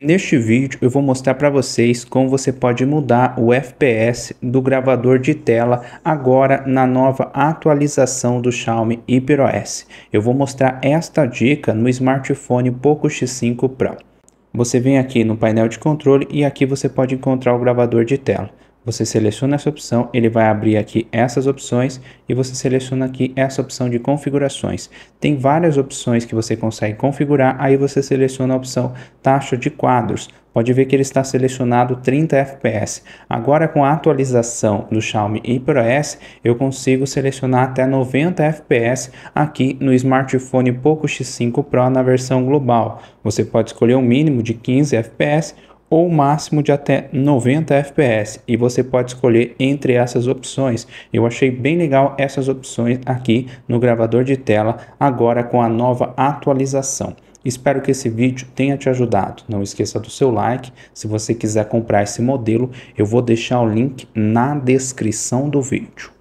Neste vídeo eu vou mostrar para vocês como você pode mudar o FPS do gravador de tela agora na nova atualização do Xiaomi HyperOS. Eu vou mostrar esta dica no smartphone Poco X5 Pro. Você vem aqui no painel de controle e aqui você pode encontrar o gravador de tela. Você seleciona essa opção, ele vai abrir aqui essas opções e você seleciona aqui essa opção de configurações. Tem várias opções que você consegue configurar, aí você seleciona a opção taxa de quadros. Pode ver que ele está selecionado 30 FPS. Agora com a atualização do Xiaomi e S, eu consigo selecionar até 90 FPS aqui no smartphone Poco X5 Pro na versão global. Você pode escolher o um mínimo de 15 FPS ou máximo de até 90 FPS e você pode escolher entre essas opções. Eu achei bem legal essas opções aqui no gravador de tela agora com a nova atualização. Espero que esse vídeo tenha te ajudado. Não esqueça do seu like. Se você quiser comprar esse modelo, eu vou deixar o link na descrição do vídeo.